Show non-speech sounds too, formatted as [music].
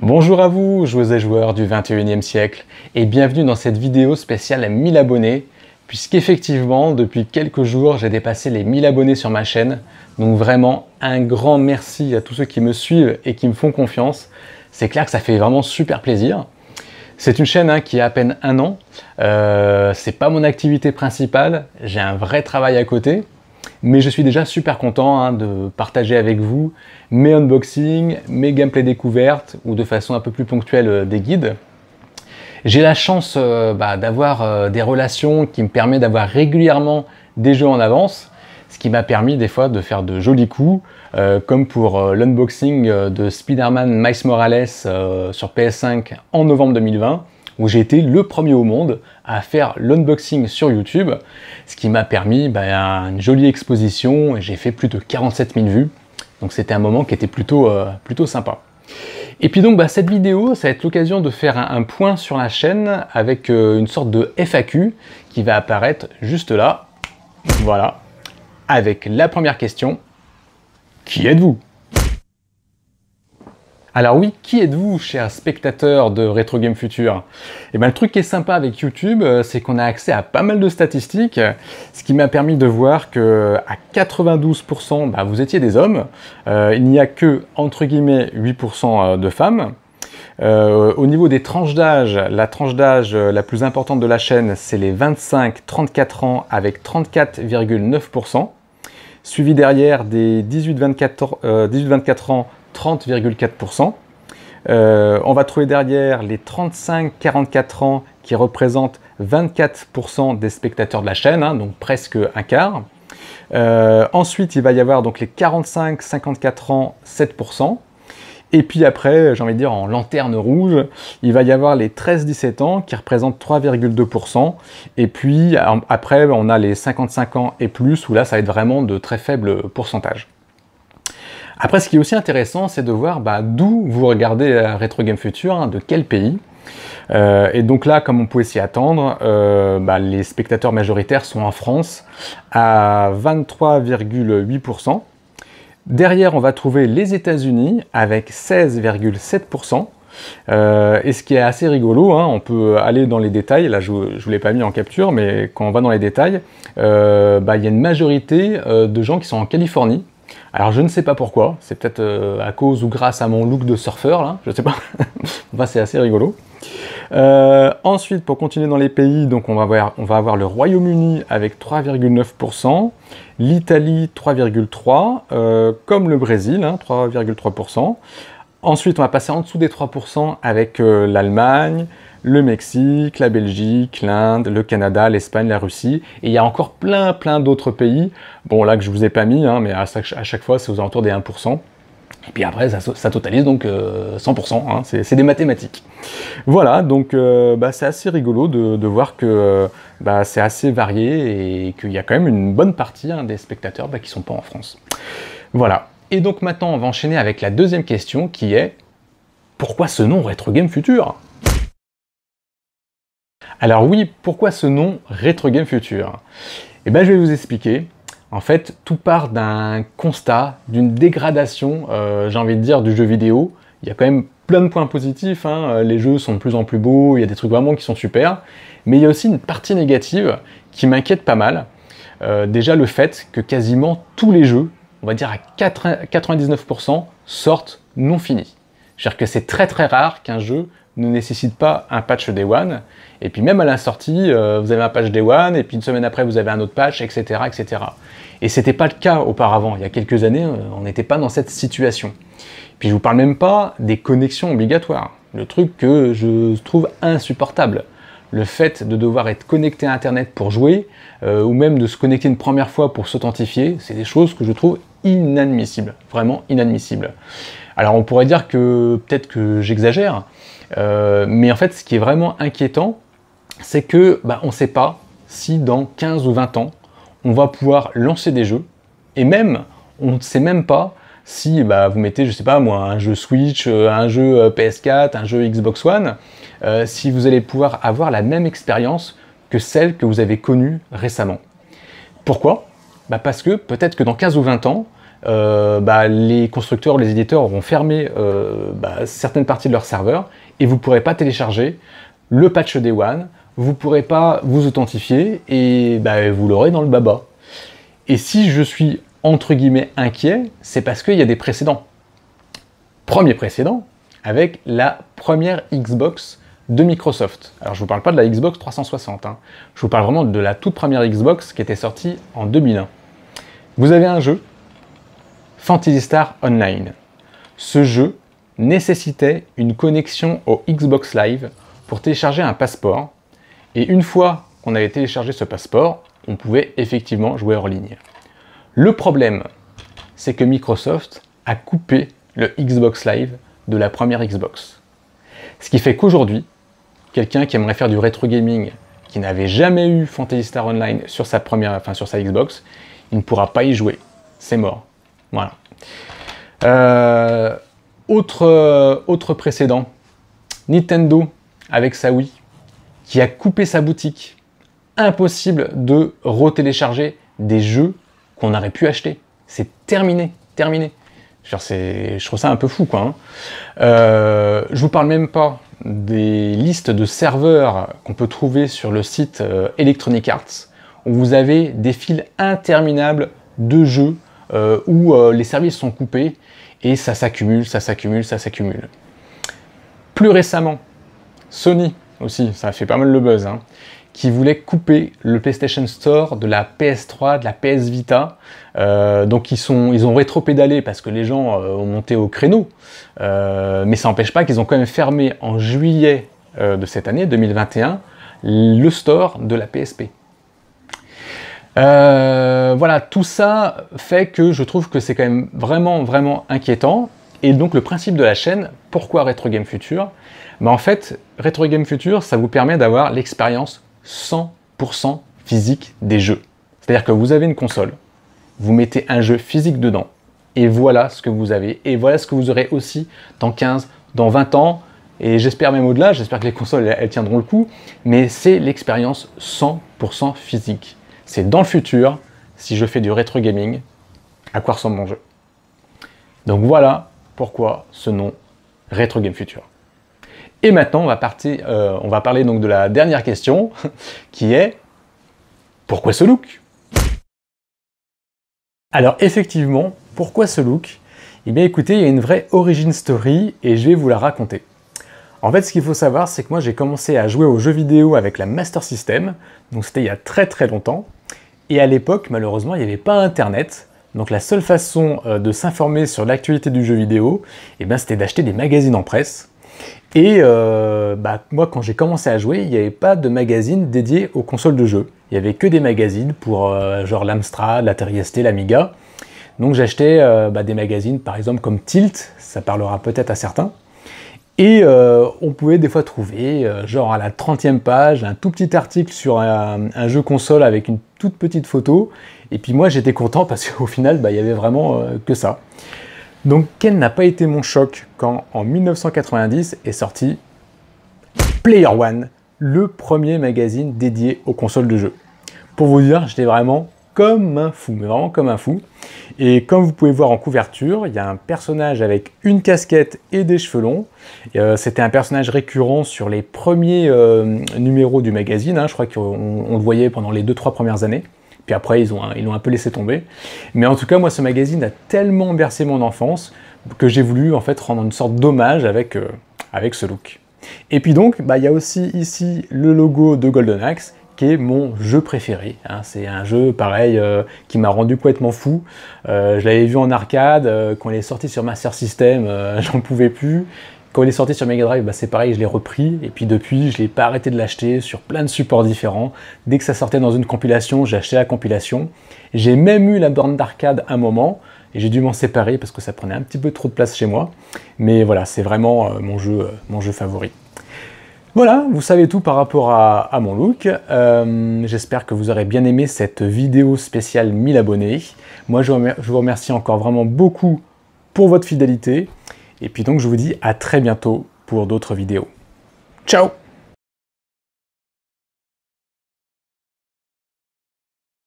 Bonjour à vous, joueuses et joueurs du 21e siècle, et bienvenue dans cette vidéo spéciale à 1000 abonnés, puisqu'effectivement, depuis quelques jours, j'ai dépassé les 1000 abonnés sur ma chaîne, donc vraiment un grand merci à tous ceux qui me suivent et qui me font confiance. C'est clair que ça fait vraiment super plaisir. C'est une chaîne hein, qui a à peine un an, euh, c'est pas mon activité principale, j'ai un vrai travail à côté, mais je suis déjà super content hein, de partager avec vous mes unboxings, mes gameplays découvertes ou de façon un peu plus ponctuelle euh, des guides. J'ai la chance euh, bah, d'avoir euh, des relations qui me permettent d'avoir régulièrement des jeux en avance, ce qui m'a permis des fois de faire de jolis coups, comme pour l'unboxing de Spider-Man Miles Morales sur PS5 en novembre 2020 où j'ai été le premier au monde à faire l'unboxing sur YouTube, ce qui m'a permis ben, une jolie exposition et j'ai fait plus de 47 000 vues. Donc c'était un moment qui était plutôt, euh, plutôt sympa. Et puis donc ben, cette vidéo, ça va être l'occasion de faire un, point sur la chaîne avec euh, une sorte de FAQ qui va apparaître juste là. Voilà. Avec la première question. Qui êtes-vous alors oui, qui êtes-vous, cher spectateur de Retro Game Future Eh bien le truc qui est sympa avec YouTube, euh, c'est qu'on a accès à pas mal de statistiques, euh, ce qui m'a permis de voir que à 92%, bah, vous étiez des hommes, euh, il n'y a que entre guillemets 8% de femmes. au niveau des tranches d'âge, la tranche d'âge la plus importante de la chaîne, c'est les 25-34 ans avec 34,9%, suivi derrière des 18-24 ans 30,4%. Euh, on va trouver derrière les 35-44 ans qui représentent 24% des spectateurs de la chaîne, hein, donc presque un quart. Euh, ensuite, il va y avoir donc les 45-54 ans, 7%. Et puis après, j'ai envie de dire en lanterne rouge, il va y avoir les 13-17 ans qui représentent 3,2%. Et puis après, on a les 55 ans et plus où là, ça va être vraiment de très faibles pourcentages. Après, ce qui est aussi intéressant, c'est de voir bah, d'où vous regardez euh, Retro Game Future, hein, de quel pays. Euh, et donc là, comme on pouvait s'y attendre, euh, bah, les spectateurs majoritaires sont en France à 23,8%. Derrière, on va trouver les États-Unis avec 16,7%. et ce qui est assez rigolo, hein, on peut aller dans les détails, là je ne vous l'ai pas mis en capture, mais quand on va dans les détails, bah, il y a une majorité de gens qui sont en Californie, alors je ne sais pas pourquoi, c'est peut-être euh, à cause ou grâce à mon look de surfeur là, je sais pas. [laughs] c'est assez rigolo. Euh, ensuite, pour continuer dans les pays, donc on va avoir, le Royaume-Uni avec 3,9%, l'Italie 3,3%, euh, comme le Brésil, 3,3%. Hein, ensuite, on va passer en dessous des 3% avec l'Allemagne, le Mexique, la Belgique, l'Inde, le Canada, l'Espagne, la Russie, et il y a encore plein plein d'autres pays, bon là que je vous ai pas mis, hein, mais à chaque, fois c'est aux alentours des 1%. Et puis après, ça, totalise donc 100%, euh, hein. c'est des mathématiques. Voilà, donc euh, bah, c'est assez rigolo de, voir que euh, bah, c'est assez varié et qu'il y a quand même une bonne partie hein, des spectateurs bah, qui ne sont pas en France. Voilà, et donc maintenant on va enchaîner avec la deuxième question qui est pourquoi ce nom Retro Game Future alors oui, pourquoi ce nom Retro Game Future Eh bien je vais vous expliquer. En fait, tout part d'un constat, d'une dégradation, euh, j'ai envie de dire, du jeu vidéo. Il y a quand même plein de points positifs, hein. euh, les jeux sont de plus en plus beaux, il y a des trucs vraiment qui sont super, mais il y a aussi une partie négative qui m'inquiète pas mal. Euh, déjà le fait que quasiment tous les jeux, on va dire à 99%, sortent non finis. C'est-à-dire que c'est très très rare qu'un jeu ne nécessite pas un patch Day One. Et puis même à la sortie, euh, vous avez un patch Day One, et puis une semaine après, vous avez un autre patch, etc. etc. Et ce n'était pas le cas auparavant. Il y a quelques années, euh, on n'était pas dans cette situation. Puis je vous parle même pas des connexions obligatoires. Le truc que je trouve insupportable. Le fait de devoir être connecté à Internet pour jouer, euh, ou même de se connecter une première fois pour s'authentifier, c'est des choses que je trouve inadmissibles. Vraiment inadmissibles. Alors on pourrait dire que peut-être que j'exagère, euh, mais en fait, ce qui est vraiment inquiétant, c'est que bah, on ne sait pas si dans 15 ou 20 ans, on va pouvoir lancer des jeux. Et même, on ne sait même pas si bah, vous mettez, je ne sais pas moi, un jeu Switch, euh, un jeu euh, PS4, un jeu Xbox One, si vous allez pouvoir avoir la même expérience que celle que vous avez connue récemment. Pourquoi bah, Parce que peut-être que dans 15 ou 20 ans, euh, bah, les constructeurs, les éditeurs auront fermé euh, bah, certaines parties de leur serveur et vous ne pourrez pas télécharger le patch Day One, vous ne pourrez pas vous authentifier et bah, vous l'aurez dans le baba. Et si je suis entre guillemets inquiet, c'est parce qu'il y a des précédents. Premier précédent, avec la première Xbox de Microsoft. Alors je ne vous parle pas de la Xbox 360, hein. je vous parle vraiment de la toute première Xbox qui était sortie en 2001. Vous avez un jeu Fantasy Star Online. Ce jeu nécessitait une connexion au Xbox Live pour télécharger un passeport, et une fois qu'on avait téléchargé ce passeport, on pouvait effectivement jouer hors ligne. Le problème, c'est que Microsoft a coupé le Xbox Live de la première Xbox. Ce qui fait qu'aujourd'hui, quelqu'un qui aimerait faire du rétro gaming, qui n'avait jamais eu Fantasy Star Online sur sa première, enfin sur sa Xbox, il ne pourra pas y jouer. C'est mort. Voilà. Euh, autre, autre précédent, Nintendo avec sa Wii, qui a coupé sa boutique. Impossible de retélécharger des jeux qu'on aurait pu acheter. C'est terminé, terminé. Je trouve ça un peu fou, quoi. Hein. Euh, je vous parle même pas des listes de serveurs qu'on peut trouver sur le site euh, Electronic Arts, où vous avez des files interminables de jeux euh, où euh, les services sont coupés et ça s'accumule, ça s'accumule, ça s'accumule. Plus récemment, Sony aussi, ça a fait pas mal le buzz, hein, qui voulait couper le PlayStation Store de la PS3, de la PS Vita. Euh, donc ils, sont, ils ont rétro-pédalé parce que les gens ont monté au créneau, mais ça n'empêche pas qu'ils ont quand même fermé en juillet de cette année, 2021, le store de la PSP. Euh, voilà, tout ça fait que je trouve que c'est quand même vraiment, vraiment inquiétant. Et donc le principe de la chaîne, pourquoi Retro Game Future Mais bah, En fait, Retro Game Future, ça vous permet d'avoir l'expérience 100% physique des jeux. C'est-à-dire que vous avez une console, vous mettez un jeu physique dedans, et voilà ce que vous avez, et voilà ce que vous aurez aussi dans 15, dans 20 ans, et j'espère même au-delà, j'espère que les consoles, elles tiendront le coup, mais c'est l'expérience 100% physique c'est dans le futur, si je fais du rétro gaming, à quoi ressemble mon jeu. Donc voilà pourquoi ce nom Retro Game Future. Et maintenant, on va, partir, euh, on va parler donc de la dernière question, [laughs] qui est pourquoi ce look Alors effectivement, pourquoi ce look Eh bien écoutez, il y a une vraie origin story et je vais vous la raconter. En fait, ce qu'il faut savoir, c'est que moi j'ai commencé à jouer aux jeux vidéo avec la Master System, donc c'était il y a très très longtemps, et à l'époque, malheureusement, il n'y avait pas Internet, donc la seule façon euh, de s'informer sur l'actualité du jeu vidéo, eh ben, c'était d'acheter des magazines en presse. Et euh, bah, moi, quand j'ai commencé à jouer, il n'y avait pas de magazine dédié aux consoles de jeu. Il n'y avait que des magazines pour euh, genre l'Amstrad, la l'Amiga. Donc j'achetais bah, des magazines, par exemple comme Tilt, ça parlera peut-être à certains. Et euh, on pouvait des fois trouver, euh, genre à la 30e page, un tout petit article sur un, jeu console avec une toute petite photo. Et puis moi j'étais content parce qu'au final, bah, il y n'y avait vraiment euh, que ça. Donc quel n'a pas été mon choc quand en 1990 est sorti Player One, le premier magazine dédié aux consoles de jeux. Pour vous dire, j'étais vraiment comme un fou, mais vraiment comme un fou. Et comme vous pouvez voir en couverture, il y a un personnage avec une casquette et des cheveux longs. Euh, c'était un personnage récurrent sur les premiers euh, numéros du magazine, hein. je crois qu'on le voyait pendant les deux-trois premières années. Puis après, ils l'ont ils ont un peu laissé tomber. Mais en tout cas, moi, ce magazine a tellement bercé mon enfance que j'ai voulu en fait rendre une sorte d'hommage avec, euh, ce look. Et puis donc, bah, il y a aussi ici le logo de Golden Axe qui est mon jeu préféré. Hein. C'est un jeu pareil euh, qui m'a rendu complètement fou. Euh, je l'avais vu en arcade, euh, quand il est sorti sur Master System, [laughs] j'en pouvais plus. Quand il est sorti sur Mega Drive, bah, c'est pareil, je l'ai repris. Et puis depuis, je n'ai pas arrêté de l'acheter sur plein de supports différents. Dès que ça sortait dans une compilation, j'ai acheté la compilation. J'ai même eu la borne d'arcade un moment. Et j'ai dû m'en séparer parce que ça prenait un petit peu trop de place chez moi. Mais voilà, c'est vraiment mon, jeu, mon jeu favori. Voilà, vous savez tout par rapport à, mon look. Euh, j'espère que vous aurez bien aimé cette vidéo spéciale 1000 abonnés. Moi, je vous remercie encore vraiment beaucoup pour votre fidélité. Et puis donc, je vous dis à très bientôt pour d'autres vidéos. Ciao